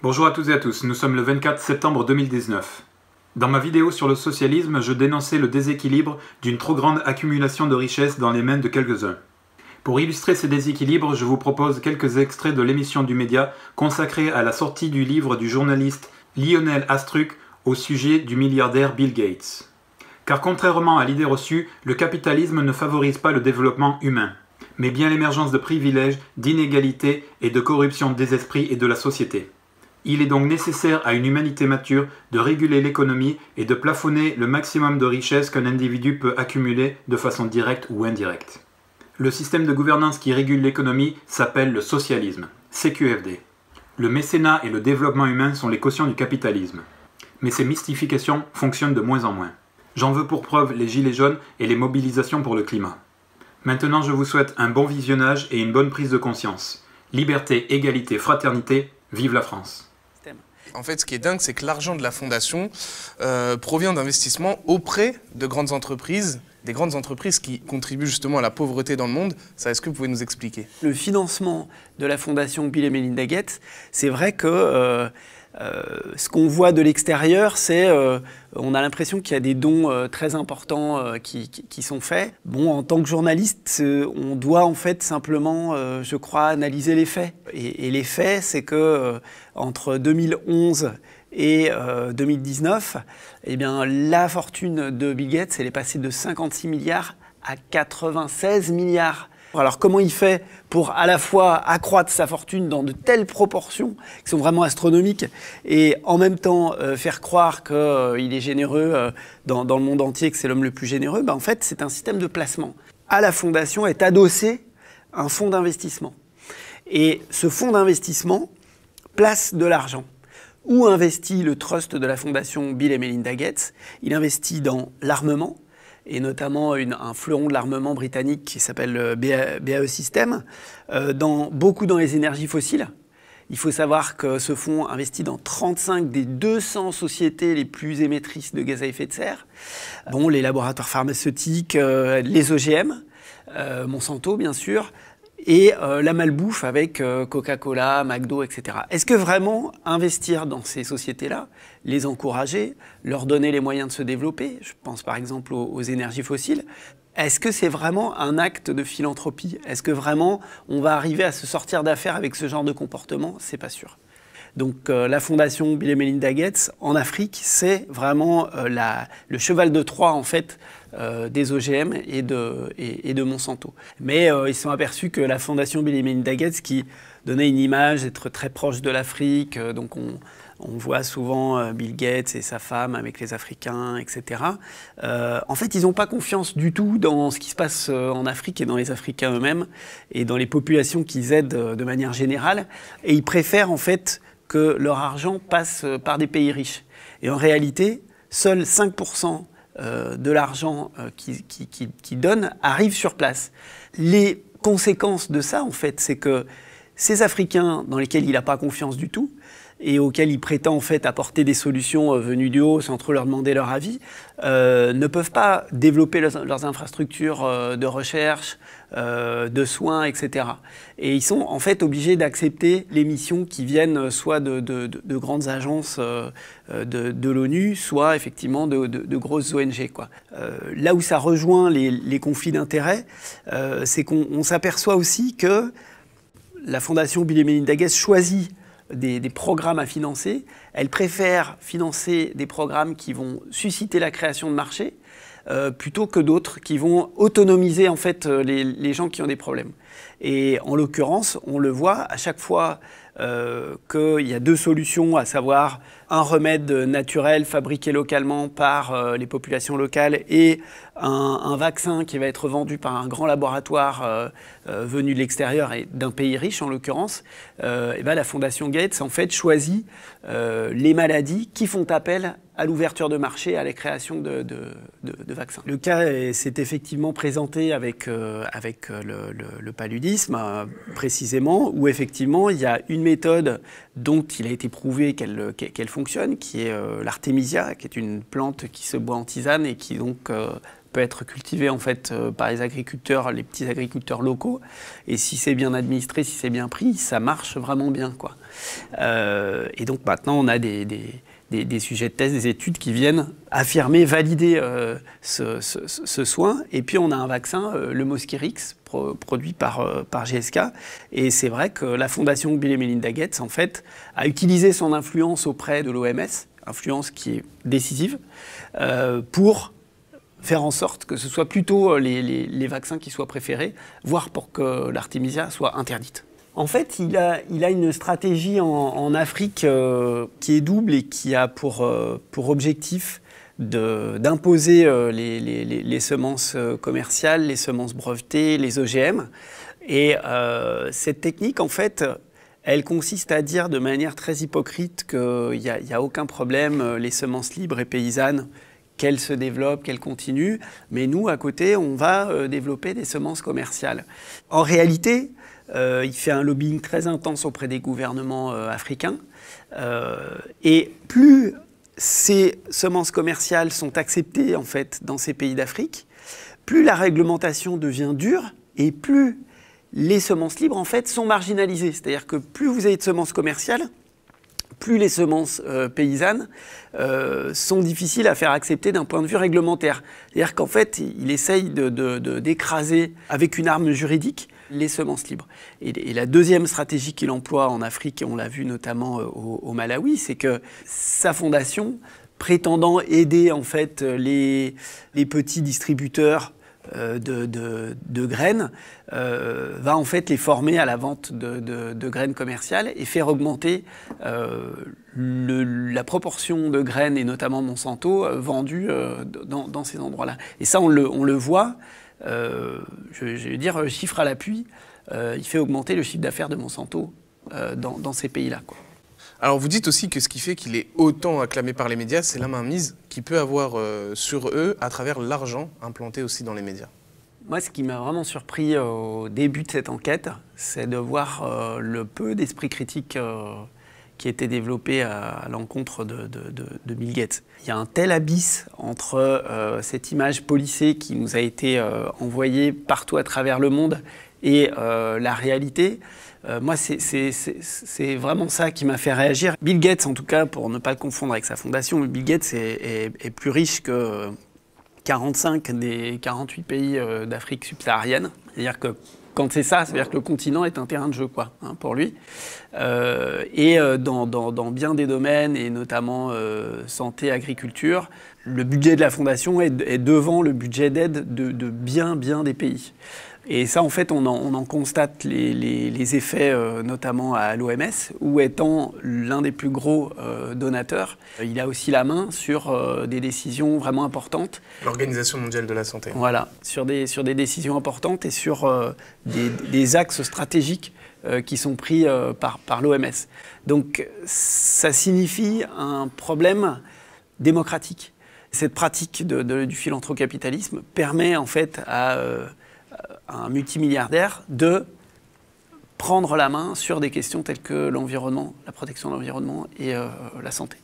Bonjour à toutes et à tous, nous sommes le 24 septembre 2019. Dans ma vidéo sur le socialisme, je dénonçais le déséquilibre d'une trop grande accumulation de richesses dans les mains de quelques-uns. Pour illustrer ces déséquilibres, je vous propose quelques extraits de l'émission du média consacrée à la sortie du livre du journaliste Lionel Astruc au sujet du milliardaire Bill Gates. Car contrairement à l'idée reçue, le capitalisme ne favorise pas le développement humain, mais bien l'émergence de privilèges, d'inégalités et de corruption des esprits et de la société. Il est donc nécessaire à une humanité mature de réguler l'économie et de plafonner le maximum de richesses qu'un individu peut accumuler de façon directe ou indirecte. Le système de gouvernance qui régule l'économie s'appelle le socialisme, CQFD. Le mécénat et le développement humain sont les cautions du capitalisme. Mais ces mystifications fonctionnent de moins en moins. J'en veux pour preuve les gilets jaunes et les mobilisations pour le climat. Maintenant, je vous souhaite un bon visionnage et une bonne prise de conscience. Liberté, égalité, fraternité, vive la France. En fait, ce qui est dingue, c'est que l'argent de la fondation euh, provient d'investissements auprès de grandes entreprises des grandes entreprises qui contribuent justement à la pauvreté dans le monde. Ça, est-ce que vous pouvez nous expliquer Le financement de la fondation Bill et Melinda Gates, c'est vrai que euh, euh, ce qu'on voit de l'extérieur, c'est euh, on a l'impression qu'il y a des dons euh, très importants qui, sont faits. Bon, en tant que journaliste, on doit en fait simplement, je crois, analyser les faits. Et, les faits, c'est que entre 2011 et 2019, eh bien, la fortune de Bill Gates, elle est passée de 56 milliards à 96 milliards. Alors comment il fait pour à la fois accroître sa fortune dans de telles proportions qui sont vraiment astronomiques et en même temps euh, faire croire qu'il euh, est généreux euh, dans, le monde entier, que c'est l'homme le plus généreux Ben En fait, c'est un système de placement. À la fondation est adossé un fonds d'investissement. Et ce fonds d'investissement place de l'argent. Où investit le trust de la fondation Bill et Melinda Gates Il investit dans l'armement, et notamment un fleuron de l'armement britannique qui s'appelle euh, BAE System, euh, dans, beaucoup dans les énergies fossiles. Il faut savoir que ce fonds investit dans 35 des 200 sociétés les plus émettrices de gaz à effet de serre, dont les laboratoires pharmaceutiques, euh, les OGM, Monsanto bien sûr, et euh, la malbouffe avec euh, Coca-Cola, McDo, etc. Est-ce que vraiment investir dans ces sociétés-là, les encourager, leur donner les moyens de se développer, je pense par exemple aux, aux énergies fossiles, est-ce que c'est vraiment un acte de philanthropie Est-ce que vraiment on va arriver à se sortir d'affaires avec ce genre de comportement C'est pas sûr. Donc euh, la fondation Bill et Melinda Gates en Afrique, c'est vraiment euh, le cheval de Troie en fait euh, des OGM et de, Monsanto. Mais ils se sont aperçus que la fondation Bill et Melinda Gates, qui donnait une image d'être très proche de l'Afrique, donc on, voit souvent Bill Gates et sa femme avec les Africains, etc. en fait, ils n'ont pas confiance du tout dans ce qui se passe en Afrique et dans les Africains eux-mêmes et dans les populations qu'ils aident de manière générale. Et ils préfèrent en fait que leur argent passe euh, par des pays riches. Et en réalité, seuls 5% euh, de l'argent euh, qu'ils donnent arrive sur place. Les conséquences de ça, en fait, c'est que ces Africains dans lesquels il n'a pas confiance du tout, et auxquels il prétend en fait apporter des solutions venues du haut sans trop leur demander leur avis, ne peuvent pas développer leurs infrastructures de recherche, euh, de soins, etc. Et ils sont en fait obligés d'accepter les missions qui viennent soit de, grandes agences euh, euh, de, l'ONU, soit effectivement de, grosses ONG. là où ça rejoint les, conflits d'intérêts, c'est qu'on s'aperçoit aussi que la Fondation Bill et Melinda Gates choisit des, des, programmes à financer. Elle préfère financer des programmes qui vont susciter la création de marchés euh, plutôt que d'autres qui vont autonomiser en fait euh, les, gens qui ont des problèmes. Et en l'occurrence, on le voit à chaque fois euh, qu'il y a deux solutions, à savoir un remède naturel fabriqué localement par les populations locales et un, vaccin qui va être vendu par un grand laboratoire venu de l'extérieur et d'un pays riche en l'occurrence, et ben la Fondation Gates en fait choisit les maladies qui font appel à l'ouverture de marché, à la création de, de, de, vaccins. Le cas s'est effectivement présenté avec, euh, avec euh, le, paludisme, euh, précisément, où effectivement il y a une méthode dont il a été prouvé qu'elle qu'elle fonctionne, qui est l'artémisia, qui est une plante qui se boit en tisane et qui donc peut être cultivée en fait par les agriculteurs, les petits agriculteurs locaux. Et si c'est bien administré, si c'est bien pris, ça marche vraiment bien quoi. et donc maintenant on a des, des, sujets de thèse, des études qui viennent affirmer, valider euh, ce, soin. Et puis on a un vaccin, euh, le Mosquirix, produit par, euh, par GSK. Et c'est vrai que la fondation Bill et Melinda Gates, en fait, a utilisé son influence auprès de l'OMS, influence qui est décisive, pour faire en sorte que ce soit plutôt les, les vaccins qui soient préférés, voire pour que l'artémisia soit interdite. En fait, il a, une stratégie en, Afrique euh, qui est double et qui a pour, euh, pour objectif d'imposer euh, les, semences commerciales, les semences brevetées, les OGM. Et cette technique, en fait, elle consiste à dire de manière très hypocrite qu'il n'y a, a aucun problème, les semences libres et paysannes, qu'elles se développent, qu'elles continuent, mais nous, à côté, on va développer des semences commerciales. En réalité, euh, il fait un lobbying très intense auprès des gouvernements euh, africains. Euh, et plus ces semences commerciales sont acceptées en fait dans ces pays d'Afrique, plus la réglementation devient dure et plus les semences libres en fait sont marginalisées. C'est-à-dire que plus vous avez de semences commerciales, plus les semences paysannes sont difficiles à faire accepter d'un point de vue réglementaire. C'est-à-dire qu'en fait, il essaye d'écraser de, avec une arme juridique les semences libres. Et, la deuxième stratégie qu'il emploie en Afrique, et on l'a vu notamment euh, au, Malawi, c'est que sa fondation, prétendant aider en fait les, petits distributeurs euh, de, graines euh, va en fait les former à la vente de, graines commerciales et faire augmenter la proportion de graines et notamment Monsanto vendues dans, ces endroits-là. Et ça, on le voit euh, je, veux dire, euh, chiffre à l'appui, euh, il fait augmenter le chiffre d'affaires de Monsanto dans, dans, ces pays-là. Alors vous dites aussi que ce qui fait qu'il est autant acclamé par les médias, c'est la mainmise qu'il peut avoir sur eux à travers l'argent implanté aussi dans les médias. Moi, ce qui m'a vraiment surpris au début de cette enquête, c'est de voir le peu d'esprit critique qui a été développé à, l'encontre de, Bill Gates. Il y a un tel abysse entre euh, cette image policée qui nous a été euh, envoyée partout à travers le monde et euh, la réalité. moi, c'est vraiment ça qui m'a fait réagir. Bill Gates, en tout cas, pour ne pas le confondre avec sa fondation, Bill Gates est, est plus riche que 45 des 48 pays d'Afrique subsaharienne. C'est-à-dire que quand c'est ça, c'est-à-dire que le continent est un terrain de jeu, quoi, hein, pour lui. Euh, et euh, dans, bien des domaines, et notamment euh, santé, agriculture, le budget de la fondation est, devant le budget d'aide de, bien, bien des pays. Et ça, en fait, on en, constate les, effets, euh, notamment à l'OMS, où étant l'un des plus gros euh, donateurs, il a aussi la main sur euh, des décisions vraiment importantes. L'Organisation mondiale de la santé. Voilà, sur des, sur des décisions importantes et sur des, axes stratégiques qui sont pris par, par l'OMS. Donc, ça signifie un problème démocratique. Cette pratique du philanthrocapitalisme permet en fait à euh, un multimilliardaire de prendre la main sur des questions telles que l'environnement, la protection de l'environnement et euh, la santé.